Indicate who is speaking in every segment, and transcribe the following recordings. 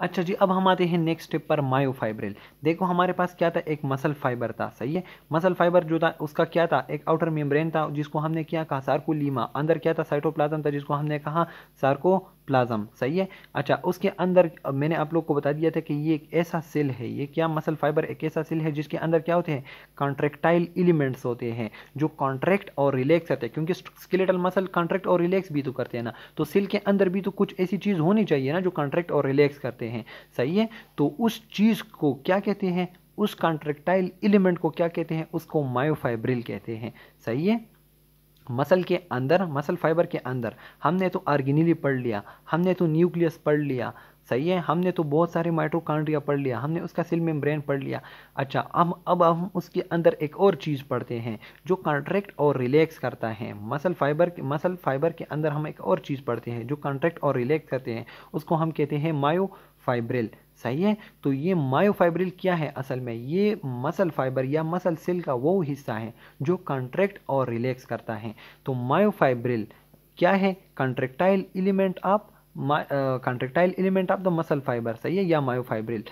Speaker 1: अच्छा जी अब हम आते हैं नेक्स्ट स्टेप पर मायोफाइब्रिल देखो हमारे पास क्या था एक मसल फाइबर था सही है मसल फाइबर जो था उसका क्या था एक आउटर मेम्ब्रेन था जिसको हमने क्या कहा सार्कोलीमा अंदर क्या था साइटोप्लाज्म था जिसको हमने कहा सार्को प्लाज्म सही है अच्छा उसके अंदर मैंने आप लोग को बता दिया था कि ये एक ऐसा सेल है ये क्या मसल फाइबर एक ऐसा सेल है जिसके अंदर क्या होते हैं कॉन्ट्रेक्टाइल एलिमेंट्स होते हैं जो कॉन्ट्रैक्ट और रिलैक्स करते हैं क्योंकि स्केलेटल मसल कॉन्ट्रैक्ट और रिलैक्स भी तो करते हैं ना तो सेल के अंदर भी तो कुछ ऐसी चीज़ होनी चाहिए ना जो कॉन्ट्रैक्ट और रिलैक्स करते हैं सही है तो उस चीज़ को क्या कहते हैं उस कॉन्ट्रेक्टाइल एलिमेंट को क्या कहते हैं उसको मायोफाइब्रिल कहते हैं सही है मसल के अंदर मसल फाइबर के अंदर हमने तो आर्गिनिली पढ़ लिया हमने तो न्यूक्लियस पढ़ लिया सही है हमने तो बहुत सारे माइट्रोकांड्रिया पढ़ लिया हमने उसका में मेम्ब्रेन पढ़ लिया अच्छा अब अब हम उसके अंदर एक और चीज़ पढ़ते हैं जो कॉन्ट्रैक्ट और रिलैक्स करता है मसल फाइबर मसल फाइबर के अंदर हम एक और चीज़ पढ़ते हैं जो कॉन्ट्रैक्ट और रिलैक्स करते हैं उसको हम कहते हैं मायो फाइब्रिल सही है तो ये मायोफाइब्रिल क्या है असल में ये मसल फाइबर या मसल सेल का वो हिस्सा है जो कॉन्ट्रैक्ट और रिलैक्स करता है तो मायोफाइब्रिल क्या है contractile element of contractile element of the muscle fibre सही है या मायोफाइब्रिल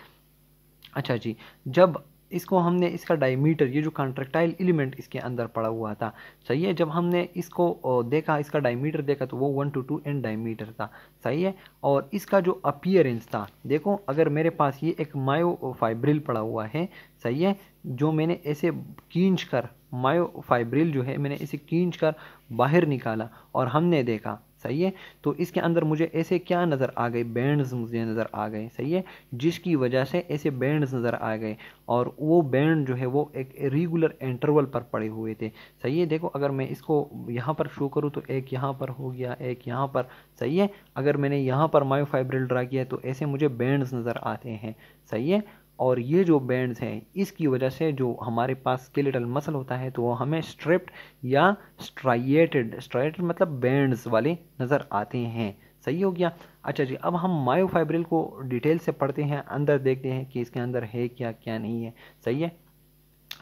Speaker 1: अच्छा जी जब इसको हमने इसका डायमीटर ये जो कॉन्ट्रेक्टाइल एलिमेंट इसके अंदर पड़ा हुआ था सही है जब हमने इसको देखा इसका डायमीटर देखा तो वो one to two N diameter था सही है और इसका जो अपियरेंस था देखो अगर मेरे पास ये एक मायो फाइब्रिल पड़ा हुआ है सही है जो मैंने ऐसे कींच कर मायो फाइब्रिल जो है मैंने इसे कींच कर बाहर निकाला और हमने देखा सही है तो इसके अंदर मुझे ऐसे क्या नज़र आ गए बैंड्स मुझे नज़र आ गए सही है जिसकी वजह से ऐसे बैंड्स नज़र आ गए और वो बैंड जो है वो एक रेगुलर इंटरवल पर पड़े हुए थे सही है देखो अगर मैं इसको यहाँ पर शो करूँ तो एक यहाँ पर हो गया एक यहाँ पर सही है अगर मैंने यहाँ पर मायोफाइब्रिल ड्रा किया तो ऐसे मुझे बैंड्स नज़र आते हैं सही है और ये जो बैंड्स हैं इसकी वजह से जो हमारे पास स्केलेटल मसल होता है तो वो हमें स्ट्रिप्ट या स्ट्राइएटेड स्ट्राइटेड मतलब बैंड्स वाले नज़र आते हैं सही हो गया अच्छा जी अब हम मायोफाइब्रिल को डिटेल से पढ़ते हैं अंदर देखते हैं कि इसके अंदर है क्या क्या नहीं है सही है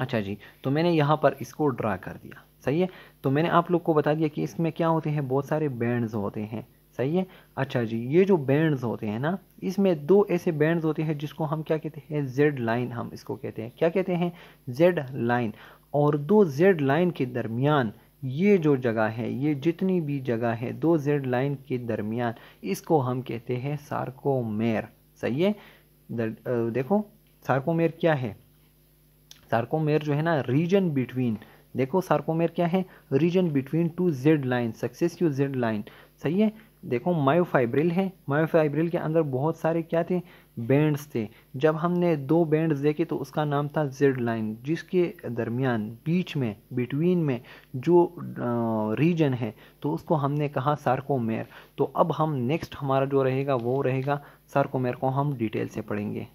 Speaker 1: अच्छा जी तो मैंने यहाँ पर इसको ड्रा कर दिया सही है तो मैंने आप लोग को बता दिया कि इसमें क्या होते हैं बहुत सारे बैंड्स होते हैं सही है अच्छा जी ये जो बैंड्स होते हैं ना इसमें दो ऐसे बैंड्स होते हैं जिसको हम क्या कहते हैं जेड लाइन हम इसको कहते हैं क्या कहते हैं जेड लाइन और दो जेड लाइन के दरमियान ये जो जगह है ये जितनी भी जगह है दो जेड लाइन के दरमियान इसको हम कहते हैं सार्कोमेर सही है दर, देखो सार्कोमेर क्या है सार्कोमेर जो है ना रीजन बिटवीन देखो सार्कोमेर क्या है region between two Z line successive Z line सही है देखो मायोफाइब्रिल है मायोफाइब्रिल के अंदर बहुत सारे क्या थे बैंड्स थे जब हमने दो बैंड्स देखे तो उसका नाम था जेड लाइन जिसके दरमियान बीच में बिटवीन में जो रीजन है तो उसको हमने कहा सार्कोमेर तो अब हम नेक्स्ट हमारा जो रहेगा वो रहेगा सार्कोमेर को हम डिटेल से पढ़ेंगे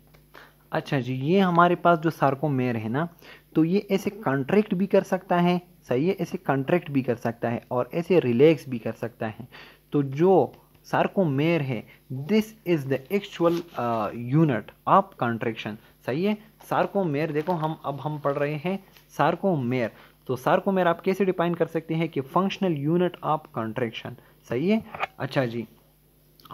Speaker 1: अच्छा जी ये हमारे पास जो सार्कोमेर है ना तो ये ऐसे कॉन्ट्रैक्ट भी कर सकता है सही है ऐसे कॉन्ट्रैक्ट भी कर सकता है और ऐसे रिलैक्स भी कर सकता है तो जो सार्कोमेर है this is the actual unit of contraction सही है सार्कोमेर देखो हम अब हम पढ़ रहे हैं सार्कोमेर तो सार्कोमेर आप कैसे डिफाइन कर सकते हैं कि फंक्शनल यूनिट ऑफ कॉन्ट्रेक्शन सही है अच्छा जी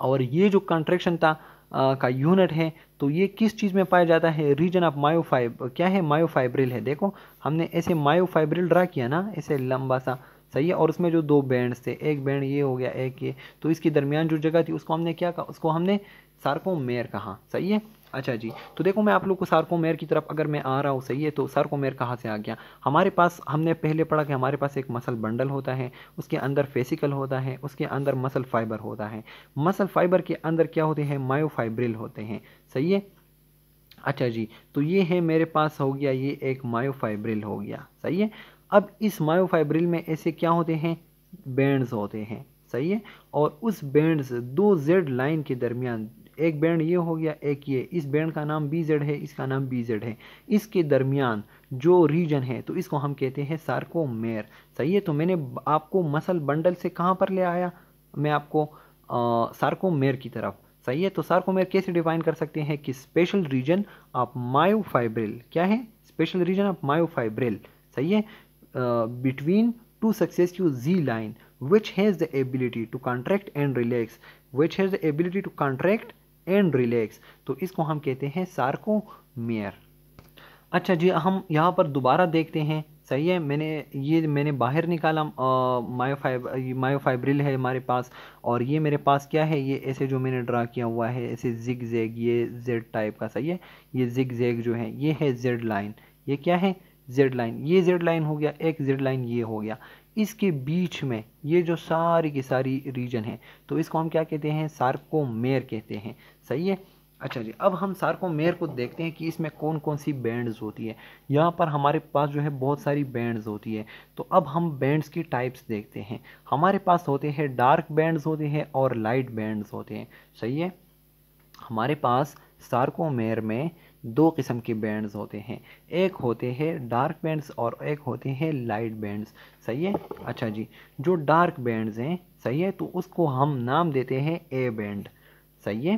Speaker 1: और ये जो कॉन्ट्रेक्शन था आ, uh, का यूनिट है तो ये किस चीज़ में पाया जाता है रीजन ऑफ मायोफाइब क्या है मायोफाइब्रिल है देखो हमने ऐसे मायोफाइब्रिल ड्रा किया ना ऐसे लंबा सा सही है और उसमें जो दो बैंड्स थे एक बैंड ये हो गया एक ये तो इसके दरमियान जो जगह थी उसको हमने क्या कहा उसको हमने सार्कोमेयर कहा सही है अच्छा जी तो देखो मैं आप लोग को सार्कोमेयर की तरफ अगर मैं आ रहा हूँ सही है तो सार्कोमेयर कहाँ से आ गया हमारे पास हमने पहले पढ़ा कि हमारे पास एक मसल बंडल होता है उसके अंदर फेसिकल होता है उसके अंदर मसल फाइबर होता है मसल फाइबर के अंदर क्या होते हैं मायोफाइब्रिल होते हैं सही है अच्छा जी तो ये है मेरे पास हो गया ये एक मायोफाइब्रिल हो गया सही है अब इस मायोफाइब्रिल में ऐसे क्या होते हैं बैंड्स होते हैं सही है और उस बैंड्स दो जेड लाइन के दरमियान एक बैंड ये हो गया एक ये इस बैंड का नाम बी जेड है इसका नाम बी जेड है इसके दरमियान जो रीजन है तो इसको हम कहते हैं सार्कोमेर सही है तो मैंने आपको मसल बंडल से कहाँ पर ले आया मैं आपको सार्कोमेर की तरफ सही है तो सार्कोमेर कैसे डिफाइन कर सकते हैं कि स्पेशल रीजन ऑफ मायोफाइब्रिल क्या है स्पेशल रीजन ऑफ मायोफाइब्रिल सही है Uh, between two successive Z line which has the ability to contract and relax which has the ability to contract and relax तो इसको हम कहते हैं मेयर अच्छा जी हम यहाँ पर दोबारा देखते हैं सही है मैंने ये मैंने बाहर निकाला मायोफाइब मायोफाइब्रिल है हमारे पास और ये मेरे पास क्या है ये ऐसे जो मैंने ड्रा किया हुआ है ऐसे जिग जैग ये जेड टाइप का सही है ये जिग जैग जो है ये है जेड लाइन ये क्या है जेड लाइन ये जेड लाइन हो गया एक जेड लाइन ये हो गया इसके बीच में ये जो सारी की सारी रीजन है तो इसको हम क्या कहते हैं सार्कोमेर कहते हैं सही है अच्छा जी अब हम मेयर को देखते हैं कि इसमें कौन कौन सी बैंड्स होती है यहाँ पर हमारे पास जो है बहुत सारी बैंड्स होती है तो अब हम बैंड्स की टाइप्स देखते हैं हमारे पास होते हैं डार्क बैंड्स होते हैं और लाइट बैंड्स होते हैं सही है हमारे पास सार्कोमेर में दो किस्म के बैंड्स होते हैं एक होते हैं डार्क बैंड्स और एक होते हैं लाइट बैंड्स सही है अच्छा जी जो डार्क बैंड्स हैं सही है तो उसको हम नाम देते हैं ए बैंड सही है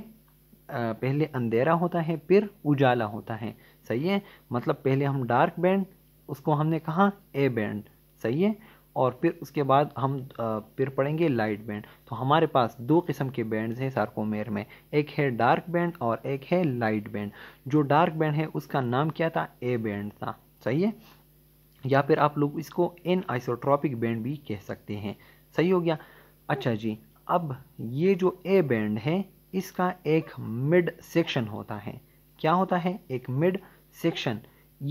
Speaker 1: पहले अंधेरा होता है फिर उजाला होता है सही है मतलब पहले हम डार्क बैंड उसको हमने कहा ए बैंड सही है और फिर उसके बाद हम फिर पढ़ेंगे लाइट बैंड तो हमारे पास दो किस्म के बैंड्स हैं सार्कोमेयर में एक है डार्क बैंड और एक है लाइट बैंड जो डार्क बैंड है उसका नाम क्या था ए बैंड था सही है या फिर आप लोग इसको एन आइसोट्रॉपिक बैंड भी कह सकते हैं सही हो गया अच्छा जी अब ये जो ए बैंड है इसका एक मिड सेक्शन होता है क्या होता है एक मिड सेक्शन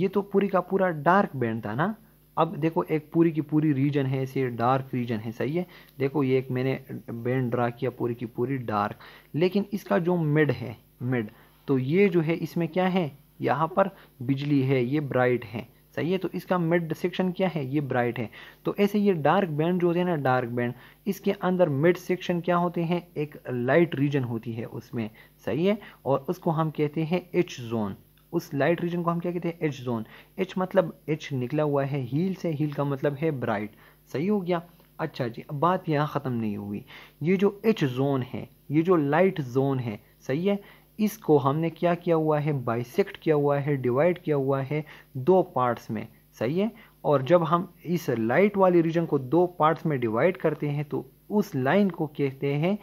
Speaker 1: ये तो पूरी का पूरा डार्क बैंड था ना अब देखो एक पूरी की पूरी रीजन है ऐसे डार्क रीजन है सही है देखो ये एक मैंने बैंड ड्रा किया पूरी की पूरी डार्क लेकिन इसका जो मिड है मिड तो ये जो है इसमें क्या है यहाँ पर बिजली है ये ब्राइट है सही है तो इसका मिड सेक्शन क्या है ये ब्राइट है तो ऐसे ये डार्क बैंड जो होते हैं ना डार्क बैंड इसके अंदर मिड सेक्शन क्या होते हैं एक लाइट रीजन होती है उसमें सही है और उसको हम कहते हैं एच जोन उस लाइट रीजन को हम क्या कहते हैं एच जोन एच मतलब एच निकला हुआ है हील से हील का मतलब है ब्राइट सही हो गया अच्छा जी अब बात यहाँ ख़त्म नहीं हुई ये जो एच जोन है ये जो लाइट जोन है सही है इसको हमने क्या किया हुआ है बाइसेक्ट किया हुआ है डिवाइड किया हुआ है दो पार्ट्स में सही है और जब हम इस लाइट वाले रीजन को दो पार्ट्स में डिवाइड करते हैं तो उस लाइन को कहते हैं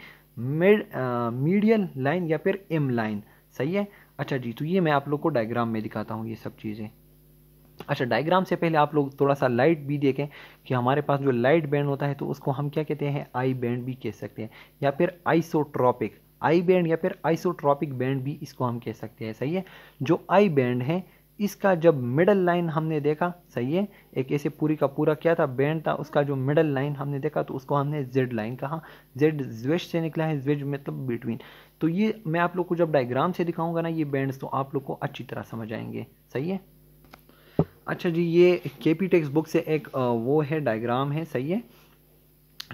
Speaker 1: मीडियल लाइन या फिर एम लाइन सही है अच्छा जी तो ये मैं आप लोग को डायग्राम में दिखाता हूँ ये सब चीज़ें अच्छा डायग्राम से पहले आप लोग थोड़ा सा लाइट भी देखें कि हमारे पास जो लाइट बैंड होता है तो उसको हम क्या कहते हैं आई बैंड भी कह सकते हैं या फिर आइसोट्रॉपिक आई बैंड या फिर आइसोट्रॉपिक बैंड भी इसको हम कह सकते हैं सही है जो आई बैंड है इसका जब मिडल लाइन हमने देखा सही है एक ऐसे पूरी का पूरा क्या था बैंड था उसका जो मिडल लाइन हमने देखा तो उसको हमने जेड लाइन कहा जेड ज्वेज से निकला है ज्वेज मतलब बिटवीन तो ये मैं आप लोग को जब डायग्राम से दिखाऊंगा ना ये बैंड्स तो आप लोग को अच्छी तरह समझ आएंगे सही है अच्छा जी ये के पी टेक्स बुक से एक वो है डायग्राम है सही है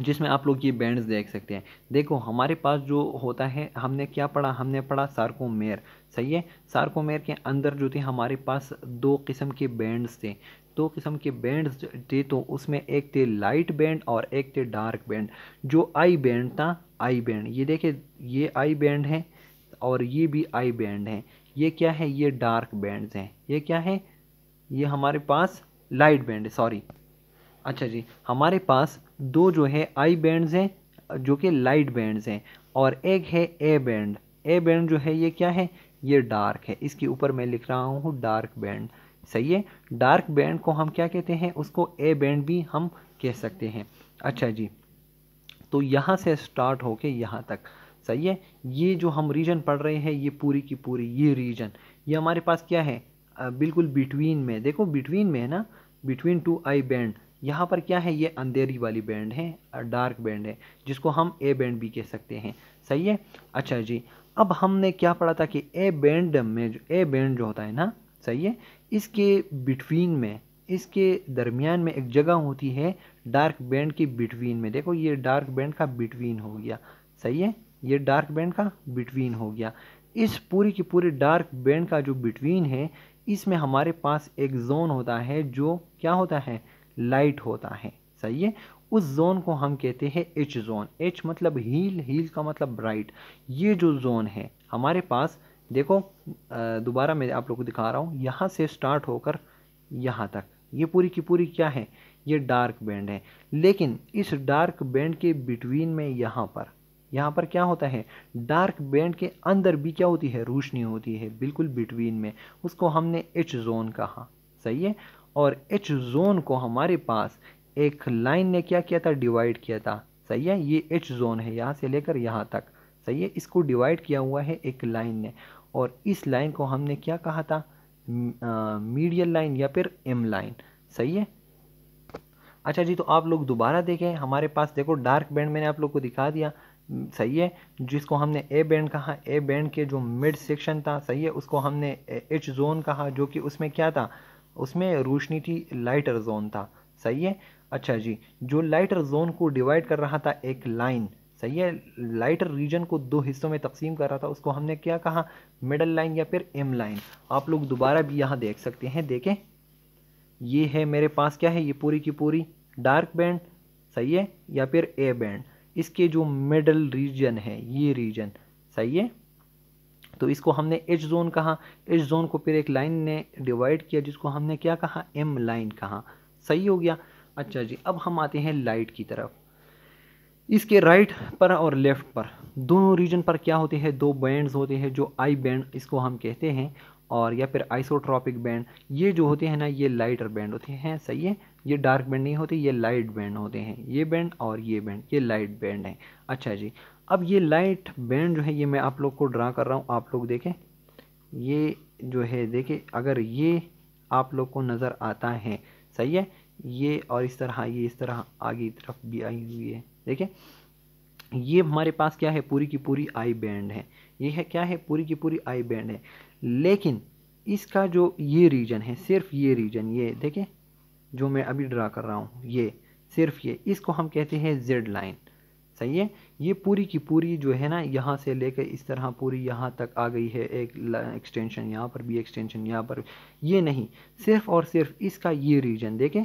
Speaker 1: जिसमें आप लोग ये बैंड्स देख सकते हैं देखो हमारे पास जो होता है हमने क्या पढ़ा हमने पढ़ा सार्कोमेयर सही है सार्कोमेयर के अंदर जो थे हमारे पास दो किस्म के बैंड्स थे दो किस्म के बैंड्स थे तो उसमें एक थे लाइट बैंड और एक थे डार्क बैंड जो आई बैंड था आई बैंड ये देखिए ये आई बैंड हैं और ये भी आई बैंड हैं ये क्या है ये डार्क बैंड्स हैं ये क्या है ये हमारे पास लाइट बैंड है सॉरी अच्छा जी हमारे पास दो जो है आई बैंड्स हैं जो कि लाइट बैंड्स हैं और एक है ए बैंड ए बैंड जो है ये क्या है ये डार्क है इसके ऊपर मैं लिख रहा हूँ डार्क बैंड सही है डार्क बैंड को हम क्या कहते हैं उसको ए बैंड भी हम कह सकते हैं अच्छा जी तो यहाँ से स्टार्ट होके यहाँ तक सही है ये जो हम रीजन पढ़ रहे हैं ये पूरी की पूरी ये रीजन ये हमारे पास क्या है बिल्कुल बिटवीन में देखो बिटवीन में है ना बिटवीन टू आई बैंड यहाँ पर क्या है ये अंधेरी वाली बैंड है डार्क बैंड है जिसको हम ए बैंड भी कह सकते हैं सही है अच्छा जी अब हमने क्या पढ़ा था कि ए बैंड में जो ए बैंड जो होता है ना सही है इसके बिटवीन में इसके दरमियान में एक जगह होती है डार्क बैंड की बिटवीन में देखो ये डार्क बैंड का बिटवीन हो गया सही है ये डार्क बैंड का बिटवीन हो गया इस पूरी की पूरी डार्क बैंड का जो बिटवीन है इसमें हमारे पास एक जोन होता है जो क्या होता है लाइट होता है सही है उस जोन को हम कहते हैं एच जोन एच मतलब हील हील का मतलब ब्राइट ये जो जोन है हमारे पास देखो दोबारा मैं आप लोग को दिखा रहा हूँ यहाँ से स्टार्ट होकर यहाँ तक ये पूरी की पूरी क्या है ये डार्क बैंड है लेकिन इस डार्क बैंड के बिटवीन में यहाँ पर यहाँ पर क्या होता है डार्क बैंड के अंदर भी क्या होती है रोशनी होती है बिल्कुल बिटवीन में उसको हमने एच जोन कहा सही है और एच जोन को हमारे पास एक लाइन ने क्या किया था डिवाइड किया था सही है ये एच जोन है यहाँ से लेकर यहाँ तक सही है इसको डिवाइड किया हुआ है एक लाइन ने और इस लाइन को हमने क्या कहा था मीडियल लाइन या फिर एम लाइन सही है अच्छा जी तो आप लोग दोबारा देखें हमारे पास देखो डार्क बैंड मैंने आप लोग को दिखा दिया सही है जिसको हमने ए बैंड कहा ए बैंड के जो मिड सेक्शन था सही है उसको हमने एच जोन कहा जो कि उसमें क्या था उसमें रोशनी थी लाइटर जोन था सही है अच्छा जी जो लाइटर जोन को डिवाइड कर रहा था एक लाइन सही है लाइटर रीजन को दो हिस्सों में तकसीम कर रहा था उसको हमने क्या कहा मिडल लाइन या फिर एम लाइन आप लोग दोबारा भी यहाँ देख सकते हैं देखें ये है मेरे पास क्या है ये पूरी की पूरी डार्क बैंड सही है या फिर ए बैंड इसके जो मिडल रीजन है ये रीजन सही है तो इसको हमने एच जोन कहा एच जोन को फिर एक लाइन ने डिवाइड किया जिसको हमने क्या कहा एम लाइन कहा सही हो गया अच्छा जी अब हम आते हैं लाइट की तरफ इसके राइट पर और लेफ्ट पर दोनों रीजन पर क्या होते हैं दो बैंड्स होते हैं जो आई बैंड इसको हम कहते हैं और या फिर आइसोट्रॉपिक बैंड ये जो होते हैं ना ये लाइटर बैंड होते हैं सही है ये डार्क बैंड नहीं होते ये लाइट बैंड होते हैं ये बैंड और ये बैंड ये लाइट बैंड है अच्छा जी अब ये लाइट बैंड जो है ये मैं आप लोग को ड्रा कर रहा हूँ आप लोग देखें ये जो है देखें अगर ये आप लोग को नज़र आता है सही है ये और इस तरह ये इस तरह आगे की तरफ भी आई हुई है देखें ये हमारे पास क्या है पूरी की पूरी आई बैंड है ये है क्या है पूरी की पूरी आई बैंड है लेकिन इसका जो ये रीजन है सिर्फ ये रीजन ये देखें जो मैं अभी ड्रा कर रहा हूँ ये सिर्फ ये इसको हम कहते हैं जेड लाइन सही है ये पूरी की पूरी जो है ना यहाँ से लेकर इस तरह पूरी यहाँ तक आ गई है एक एक्सटेंशन यहाँ पर भी एक्सटेंशन यहाँ पर ये नहीं सिर्फ और सिर्फ इसका ये रीजन देखें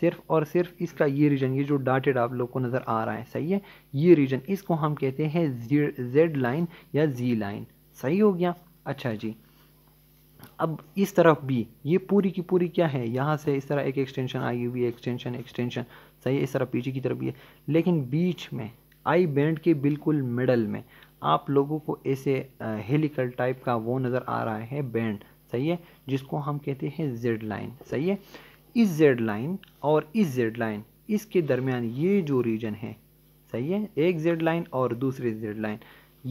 Speaker 1: सिर्फ और सिर्फ इसका ये रीजन ये जो डाटेड आप लोग को नज़र आ रहा है सही है ये रीजन इसको हम कहते हैं जेड लाइन या जी लाइन सही हो गया अच्छा जी अब इस तरफ भी ये पूरी की पूरी क्या है यहाँ से इस तरह एक एक्सटेंशन आई हुई है एक्सटेंशन एक्सटेंशन सही है इस तरह पीछे की तरफ भी है लेकिन बीच में आई बैंड के बिल्कुल मिडल में आप लोगों को ऐसे हेलिकल टाइप का वो नज़र आ रहा है बैंड सही है जिसको हम कहते हैं जेड लाइन सही है इस जेड लाइन और इस जेड लाइन इसके दरमियान ये जो रीजन है सही है एक जेड लाइन और दूसरी जेड लाइन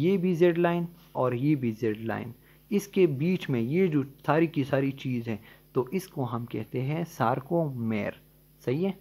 Speaker 1: ये भी जेड लाइन और ये भी जेड लाइन इसके बीच में ये जो सारी की सारी चीज़ है तो इसको हम कहते हैं सार्कोमेर सही है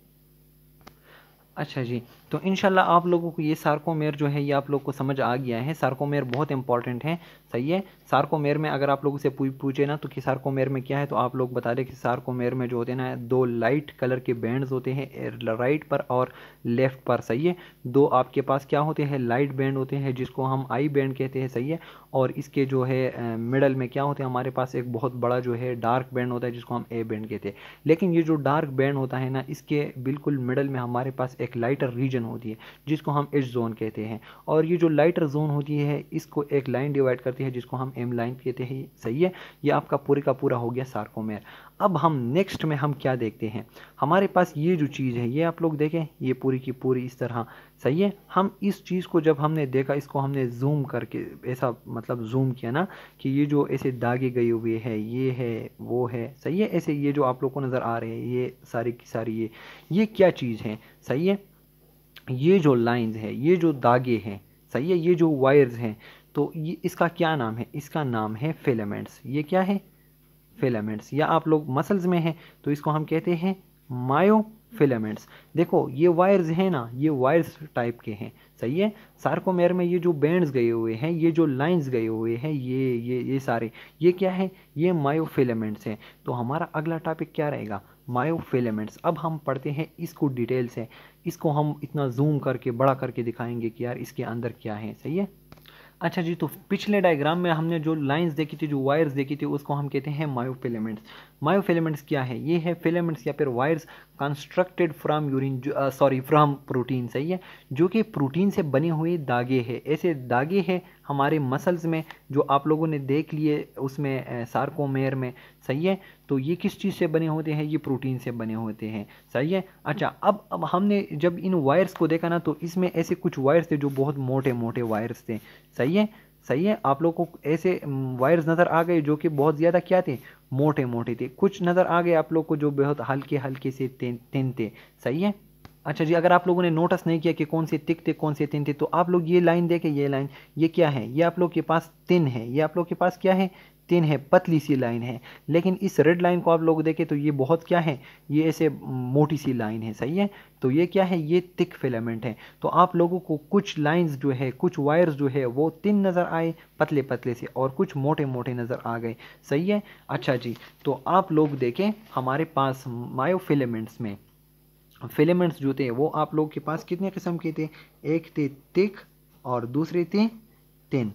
Speaker 1: अच्छा जी तो इन आप लोगों को ये सार्कोमेयर जो है ये आप लोग को समझ आ गया है सार्कोमेयर बहुत इंपॉर्टेंट है सही है सार्कोमेयर में अगर आप लोगों से पूछे ना तो कि सार्कोमेयर में क्या है तो आप लोग बता दें कि सार्कोमेयर में जो होते हैं ना दो लाइट कलर के बैंड्स होते हैं राइट पर और लेफ्ट पर सही है दो आपके पास क्या होते हैं लाइट बैंड होते हैं जिसको हम आई बैंड कहते हैं सही है और इसके जो है मिडल में क्या होते हैं हमारे पास एक बहुत बड़ा जो है डार्क बैंड होता है जिसको हम ए बैंड कहते हैं लेकिन ये जो डार्क बैंड होता है ना इसके बिल्कुल मिडल में हमारे पास एक लाइटर रीजन रीजन होती है जिसको हम इस जोन कहते हैं और ये जो लाइटर जोन होती है इसको एक लाइन डिवाइड करती है जिसको हम एम लाइन कहते हैं सही है ये आपका पूरे का पूरा हो गया सार्कोमेर अब हम नेक्स्ट में हम क्या देखते हैं हमारे पास ये जो चीज़ है ये आप लोग देखें ये पूरी की पूरी इस तरह सही है हम इस चीज़ को जब हमने देखा इसको हमने जूम करके ऐसा मतलब जूम किया ना कि ये जो ऐसे दागे गए हुए है ये है वो है सही है ऐसे ये जो आप लोग को नज़र आ रहे हैं ये सारी की सारी ये ये क्या चीज़ है सही है ये जो लाइंस है ये जो दागे हैं सही है ये जो वायर्स हैं तो ये इसका क्या नाम है इसका नाम है फिलामेंट्स ये क्या है फिलामेंट्स या आप लोग मसल्स में हैं तो इसको हम कहते हैं मायो फिलामेंट्स देखो ये वायर्स हैं ना ये वायर्स टाइप के हैं सही है सार्कोमेयर में ये जो बैंड्स गए हुए हैं ये जो लाइंस गए हुए हैं ये ये ये सारे ये क्या है ये मायोफिलामेंट्स हैं तो हमारा अगला टॉपिक क्या रहेगा मायोफिलामेंट्स अब हम पढ़ते हैं इसको डिटेल से इसको हम इतना जूम करके बड़ा करके दिखाएंगे कि यार इसके अंदर क्या है सही है अच्छा जी तो पिछले डायग्राम में हमने जो लाइंस देखी थी जो वायर्स देखी थी उसको हम कहते हैं मायोफिलामेंट्स मायोफिलामेंट्स क्या है ये है फिलामेंट्स या फिर wires constructed from urine sorry from protein सही है जो कि प्रोटीन से बने हुए दागे हैं ऐसे दागे हैं हमारे मसल्स में जो आप लोगों ने देख लिए उसमें सार्कोमेयर में सही है तो ये किस चीज़ से बने होते हैं ये प्रोटीन से बने होते हैं सही है अच्छा अब अब हमने जब इन वायर्स को देखा ना तो इसमें ऐसे कुछ वायर्स थे जो बहुत मोटे मोटे वायर्स थे सही है सही है आप लोगों को ऐसे वायर्स नज़र आ गए जो कि बहुत ज़्यादा क्या थे मोटे मोटे थे कुछ नज़र आ गए आप लोग को जो बहुत हल्के हल्के से तेन थे सही है अच्छा जी अगर आप लोगों ने नोटिस नहीं किया कि कौन से तिक थे कौन से तिन थे तो आप लोग ये लाइन देखें ये लाइन ये क्या है ये आप लोग के पास तिन है ये आप लोग के पास क्या है तीन है पतली सी लाइन है लेकिन इस रेड लाइन को आप लोग देखें तो ये बहुत क्या है ये ऐसे मोटी सी लाइन है सही है तो ये क्या है ये तिक फिलामेंट है तो आप लोगों को कुछ लाइंस जो है कुछ वायर्स जो है वो तीन नज़र आए पतले पतले से और कुछ मोटे मोटे नज़र आ गए सही है अच्छा जी तो आप लोग देखें हमारे पास मायोफिलेमेंट्स में फिलेमेंट्स जो थे वो आप लोग के पास कितने किस्म के थे एक थे तिक और दूसरे थे तिन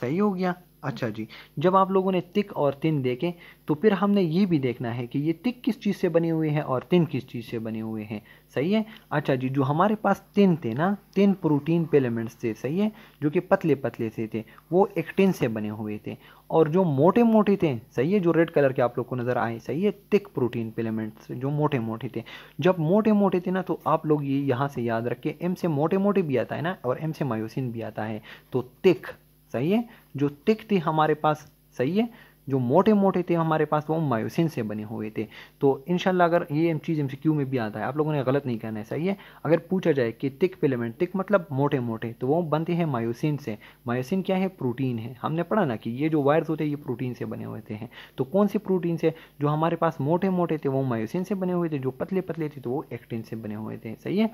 Speaker 1: सही हो गया अच्छा जी जब आप लोगों ने तिक और तिन देखे तो फिर हमने ये भी देखना है कि ये तिक किस चीज़ से बने हुए हैं और तिन किस चीज़ से बने हुए हैं सही है अच्छा जी जो हमारे पास तिन थे ना तिन प्रोटीन पेलेमेंट्स थे सही है जो कि पतले पतले से थे वो एक्टिन से बने हुए थे और जो मोटे मोटे थे सही है जो रेड कलर के आप लोग को नज़र आए सही है तिक प्रोटीन पेलेमेंट्स जो मोटे मोटे थे जब मोटे मोटे थे ना तो आप लोग ये यहाँ से याद रखें एम से मोटे मोटे भी आता है ना और एम से मायोसिन भी आता है तो तिक सही है जो तिक थी हमारे पास सही है जो मोटे मोटे थे हमारे पास वो मायोसिन से बने हुए थे तो इन अगर ये चीज़ एम में भी आता है आप लोगों ने गलत नहीं कहना है सही है अगर पूछा जाए कि तिक फिलेमेंट तिक मतलब मोटे मोटे तो वो बनते हैं मायोसिन से मायोसिन क्या है प्रोटीन है हमने पढ़ा ना कि ये जो वायर्स होते हैं ये प्रोटीन से बने हुए हैं तो कौन सी प्रोटीन से जो हमारे पास मोटे मोटे थे वो मायोसिन से बने हुए थे जो पतले पतले थे तो वो एक्टिन से बने हुए थे सही है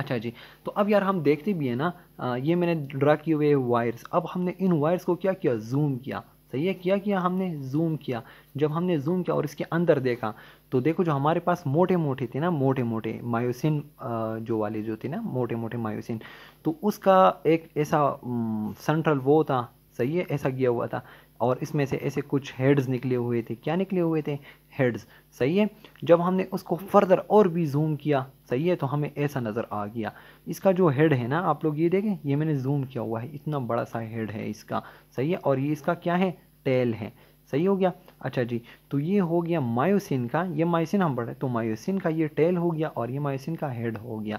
Speaker 1: अच्छा जी तो अब यार हम देखते भी हैं ना ये मैंने ड्रा किए हुए वायर्स अब हमने इन वायर्स को क्या किया जूम किया सही है क्या किया हमने जूम किया जब हमने जूम किया और इसके अंदर देखा तो देखो जो हमारे पास मोटे मोटे थे ना मोटे मोटे मायोसिन जो वाले जो थे ना मोटे मोटे मायोसिन तो उसका एक ऐसा सेंट्रल वो था सही है ऐसा किया हुआ था और इसमें से ऐसे कुछ हेड्स निकले हुए थे क्या निकले हुए थे हेड्स सही है जब हमने उसको फर्दर और भी जूम किया सही है तो हमें ऐसा नज़र आ गया इसका जो हेड है ना आप लोग ये देखें ये मैंने जूम किया हुआ है इतना बड़ा सा हेड है इसका सही है और ये इसका क्या है टेल है सही हो गया अच्छा जी तो ये हो गया मायोसिन का ये मायोसिन हम पढ़े तो मायोसिन का ये टेल हो गया और ये मायोसिन का हेड हो गया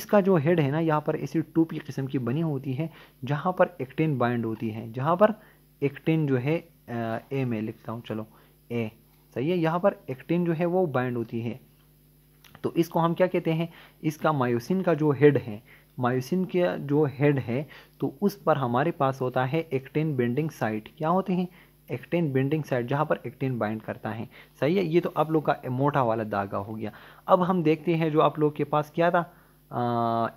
Speaker 1: इसका जो हेड है ना यहाँ पर ऐसी टूपी किस्म की बनी होती है जहाँ पर एक्टेन बाइंड होती है जहाँ पर एक्टिन जो है ए में लिखता हूँ चलो ए सही है यहाँ पर एक्टिन जो है वो बाइंड होती है तो इसको हम क्या कहते हैं इसका मायोसिन का जो हेड है मायोसिन का जो हेड है तो उस पर हमारे पास होता है एक्टिन बेंडिंग साइट क्या होते हैं एक्टिन बेंडिंग साइट जहाँ पर एक्टिन बाइंड करता है सही है ये तो आप लोग का मोटा वाला धागा हो गया अब हम देखते हैं जो आप लोग के पास क्या था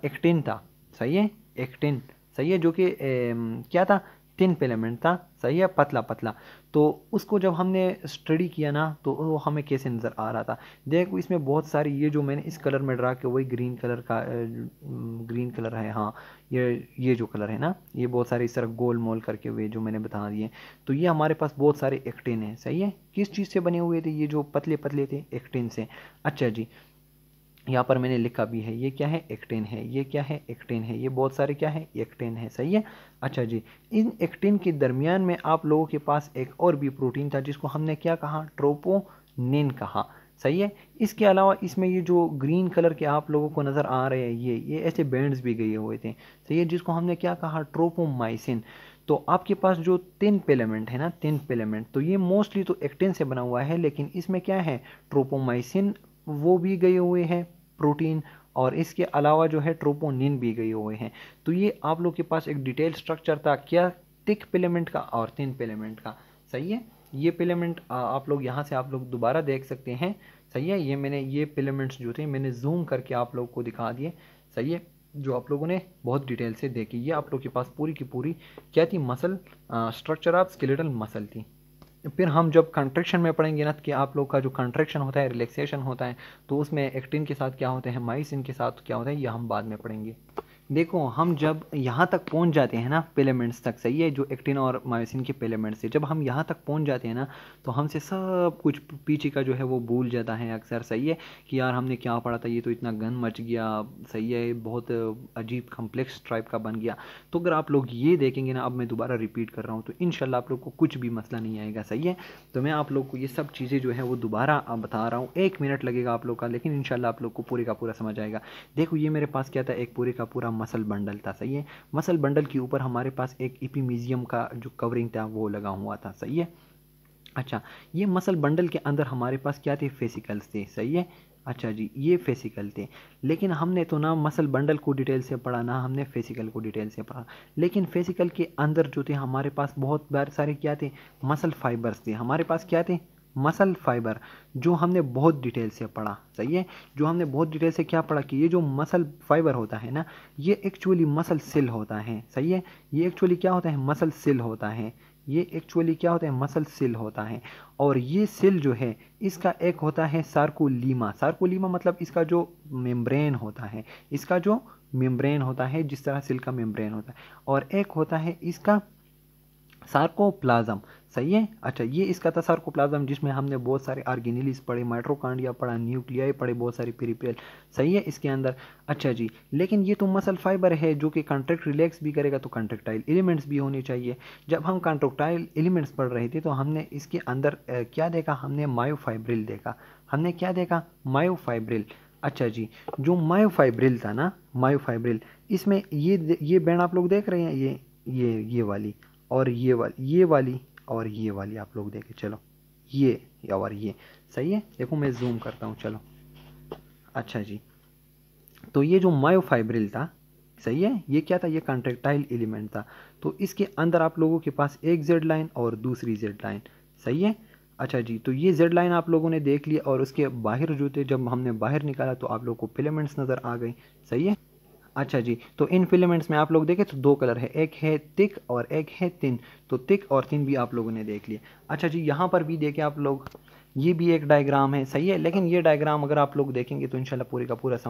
Speaker 1: एक्टिन था सही है एक्टिन सही है जो कि क्या था थिन फिलामेंट था सही है पतला पतला तो उसको जब हमने स्टडी किया ना तो वो हमें कैसे नज़र आ रहा था देखो इसमें बहुत सारी ये जो मैंने इस कलर में ड्रा किया वही ग्रीन कलर का ग्रीन कलर है हाँ ये ये जो कलर है ना ये बहुत सारे इस तरह गोल मोल करके हुए जो मैंने बता दिए तो ये हमारे पास बहुत सारे एक्टेन हैं सही है किस चीज़ से बने हुए थे ये जो पतले पतले थे एक्टेन से अच्छा जी यहाँ पर मैंने लिखा भी है ये क्या है एक्टेन है ये क्या है एक्टेन है ये बहुत सारे क्या है एक्टेन है सही है अच्छा जी इन एक्टेन के दरमियान में आप लोगों के पास एक और भी प्रोटीन था जिसको हमने क्या कहा ट्रोपोनिन कहा सही है इसके अलावा इसमें ये जो ग्रीन कलर के आप लोगों को नज़र आ रहे हैं ये ये ऐसे बैंड्स भी गए हुए थे सही है जिसको हमने क्या कहा ट्रोपोमाइसिन तो आपके पास जो तीन पेलेमेंट है ना तीन पेलेमेंट तो ये मोस्टली तो एक्टेन से बना हुआ है लेकिन इसमें क्या है ट्रोपोमाइसिन वो भी गए हुए हैं प्रोटीन और इसके अलावा जो है ट्रोपोनिन भी गए हुए हैं तो ये आप लोग के पास एक डिटेल स्ट्रक्चर था क्या थिक पिलेमेंट का और तीन पिलेमेंट का सही है ये पिलेमेंट आप लोग यहाँ से आप लोग दोबारा देख सकते हैं सही है ये मैंने ये पिलेमेंट्स जो थे मैंने जूम करके आप लोग को दिखा दिए सही है जो आप लोगों ने बहुत डिटेल से देखी ये आप लोग के पास पूरी की पूरी क्या थी muscle structure of skeletal muscle थी फिर हम जब कंट्रेक्शन में पढ़ेंगे ना कि आप लोग का जो कंट्रेक्शन होता है रिलैक्सेशन होता है तो उसमें एक्टिन के साथ क्या होते हैं माइसिन के साथ क्या होते हैं ये हम बाद में पढ़ेंगे देखो हम जब यहाँ तक पहुँच जाते हैं ना पेलेमेंट्स तक सही है जो एक्टिन और मायोसिन के पेलेमेंट्स से जब हम यहाँ तक पहुँच जाते हैं ना तो हमसे सब कुछ पीछे का जो है वो भूल जाता है अक्सर सही है कि यार हमने क्या पढ़ा था ये तो इतना गन मच गया सही है बहुत अजीब कम्प्लेक्स टाइप का बन गया तो अगर आप लोग ये देखेंगे ना अब मैं दोबारा रिपीट कर रहा हूँ तो इन आप लोग को कुछ भी मसला नहीं आएगा सही है तो मैं आप लोग को ये सब चीज़ें जो है वो दोबारा बता रहा हूँ एक मिनट लगेगा आप लोग का लेकिन इन आप लोग को पूरे का पूरा समझ आएगा देखो ये मेरे पास क्या था एक पूरे का पूरा मसल बंडल था सही है मसल बंडल के ऊपर हमारे पास एक इपीमीजियम का जो कवरिंग था वो लगा हुआ था सही है अच्छा ये मसल बंडल के अंदर हमारे पास क्या थे फेसिकल्स थे सही है अच्छा जी ये फेसिकल थे लेकिन हमने तो ना मसल बंडल को डिटेल से पढ़ा ना हमने फेसिकल को डिटेल से पढ़ा लेकिन फेसिकल के अंदर जो थे हमारे पास बहुत बार सारे क्या थे मसल फाइबर्स थे हमारे पास क्या थे मसल फाइबर जो हमने बहुत डिटेल से पढ़ा सही है जो हमने बहुत डिटेल से क्या पढ़ा कि ये जो मसल फाइबर होता है ना ये एक्चुअली मसल सेल होता है सही है ये एक्चुअली क्या होता है मसल सेल होता है ये एक्चुअली क्या होता है मसल सेल होता है और ये सेल जो है इसका एक होता है सार्कोलीमा सार्कोलीमा मतलब इसका जो मेम्ब्रेन होता है इसका जो मेम्ब्रेन होता है जिस तरह सेल का मेम्ब्रेन होता है और एक होता है इसका सार्कोप्लाज्म सही है अच्छा ये इसका था सार्कोप्लाज्म जिसमें हमने बहुत सारे आर्गेनिलीस पढ़े माइट्रोकांडिया पढ़ा न्यूक्लिया पढ़े बहुत सारे पेरिपियल सही है इसके अंदर अच्छा जी लेकिन ये तो मसल फाइबर है जो कि कॉन्ट्रैक्ट रिलैक्स भी करेगा तो कॉन्ट्रेक्टाइल एलिमेंट्स भी होने चाहिए जब हम कॉन्ट्रेक्टाइल एलिमेंट्स पढ़ रहे थे तो हमने इसके अंदर क्या देखा हमने मायोफाइब्रिल देखा हमने क्या देखा मायोफाइब्रिल अच्छा जी जो मायोफाइब्रिल था ना मायोफाइब्रिल इसमें ये ये बैंड आप लोग देख रहे हैं ये ये ये वाली और ये वाली ये वाली और ये वाली आप लोग देखे चलो ये और ये सही है देखो मैं जूम करता हूँ चलो अच्छा जी तो ये जो मायोफाइब्रिल था सही है ये क्या था ये कॉन्ट्रेक्टाइल एलिमेंट था तो इसके अंदर आप लोगों के पास एक जेड लाइन और दूसरी जेड लाइन सही है अच्छा जी तो ये जेड लाइन आप लोगों ने देख लिया और उसके बाहर जो थे जब हमने बाहर निकाला तो आप लोगों को फिलेमेंट्स नज़र आ गई सही है अच्छा जी तो इन फिलामेंट्स में आप लोग देखें तो दो कलर है एक है तिक और एक है तिन तो तिक और तिन भी आप लोगों ने देख लिया अच्छा जी यहाँ पर भी देखें आप लोग ये भी एक डायग्राम है सही है लेकिन ये डायग्राम अगर आप लोग देखेंगे तो इंशाल्लाह पूरे का पूरा